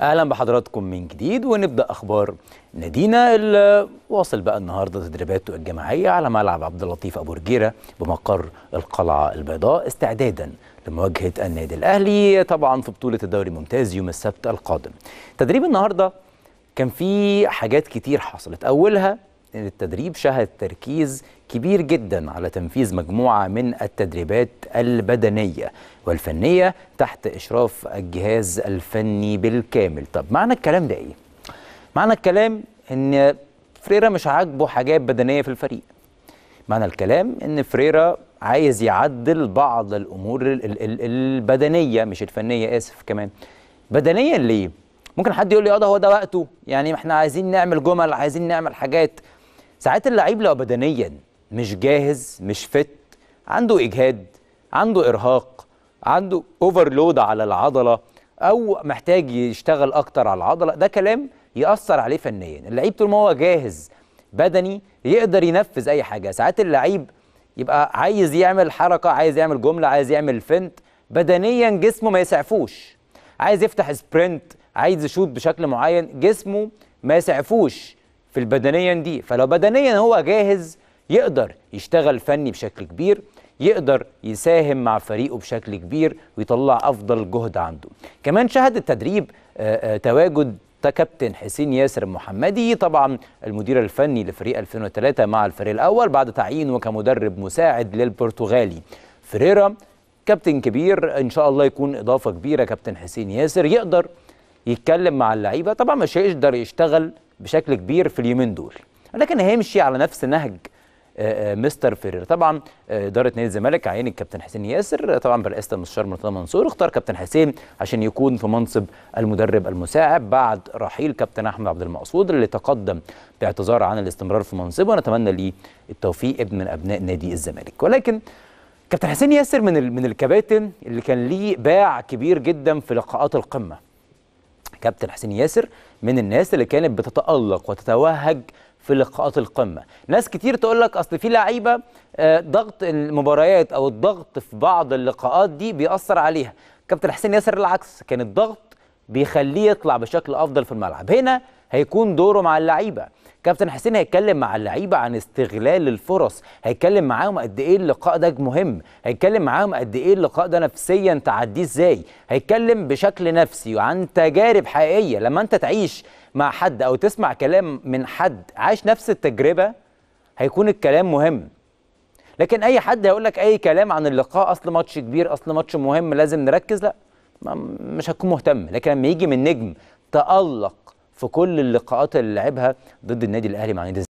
اهلا بحضراتكم من جديد ونبدا اخبار نادينا اللي واصل بقى النهارده تدريباته الجماعيه على ملعب عبد اللطيف ابو رجيره بمقر القلعه البيضاء استعدادا لمواجهه النادي الاهلي طبعا في بطوله الدوري الممتاز يوم السبت القادم تدريب النهارده كان فيه حاجات كتير حصلت اولها التدريب شهد تركيز كبير جدا على تنفيذ مجموعة من التدريبات البدنية والفنية تحت إشراف الجهاز الفني بالكامل طب معنى الكلام ده إيه؟ معنى الكلام إن فريرا مش عاجبه حاجات بدنية في الفريق معنى الكلام إن فريرا عايز يعدل بعض الأمور البدنية مش الفنية آسف كمان بدنيا ليه؟ ممكن حد يقول لي اه ده هو ده وقته يعني احنا عايزين نعمل جمل عايزين نعمل حاجات ساعات اللعيب لو بدنيا مش جاهز مش فت عنده اجهاد عنده ارهاق عنده اوفرلود على العضله او محتاج يشتغل اكتر على العضله ده كلام ياثر عليه فنيا اللعيب طول ما هو جاهز بدني يقدر ينفذ اي حاجه ساعات اللعيب يبقى عايز يعمل حركه عايز يعمل جمله عايز يعمل فنت بدنيا جسمه ما يسعفوش عايز يفتح سبرنت عايز يشوط بشكل معين جسمه ما يسعفوش في البدنيا دي فلو بدنيا هو جاهز يقدر يشتغل فني بشكل كبير يقدر يساهم مع فريقه بشكل كبير ويطلع افضل جهد عنده كمان شهد التدريب آه، آه، تواجد كابتن حسين ياسر محمدي طبعا المدير الفني لفريق 2003 مع الفريق الاول بعد تعيينه كمدرب مساعد للبرتغالي فريرا كابتن كبير ان شاء الله يكون اضافه كبيره كابتن حسين ياسر يقدر يتكلم مع اللعيبه طبعا مش هيقدر يشتغل بشكل كبير في اليومين دول لكن هيمشي على نفس نهج آه، آه، مستر فيرير طبعا آه، اداره نادي الزمالك عين الكابتن حسين ياسر طبعا برئاسه المستشار مرتضى منصور اختار كابتن حسين عشان يكون في منصب المدرب المساعد بعد رحيل كابتن احمد عبد المقصود اللي تقدم باعتذار عن الاستمرار في منصبه ونتمنى ليه التوفيق ابن من ابناء نادي الزمالك ولكن كابتن حسين ياسر من من الكباتن اللي كان ليه باع كبير جدا في لقاءات القمه كابتن حسين ياسر من الناس اللي كانت بتتألق وتتوهج في لقاءات القمه ناس كتير تقول لك اصل في لعيبه آه، ضغط المباريات او الضغط في بعض اللقاءات دي بيأثر عليها كابتن حسين ياسر العكس كان الضغط بيخليه يطلع بشكل افضل في الملعب هنا هيكون دوره مع اللعيبه كابتن حسين هيتكلم مع اللعيبه عن استغلال الفرص هيتكلم معاهم قد ايه اللقاء ده مهم هيتكلم معاهم قد ايه اللقاء ده نفسيا تعديه ازاي هيتكلم بشكل نفسي وعن تجارب حقيقيه لما انت تعيش مع حد او تسمع كلام من حد عاش نفس التجربه هيكون الكلام مهم لكن اي حد هيقول لك اي كلام عن اللقاء اصل ماتش كبير اصل ماتش مهم لازم نركز لا مش هتكون مهتم لكن لما يجي من نجم تالق في كل اللقاءات اللي لعبها ضد النادي الاهلي مع نادي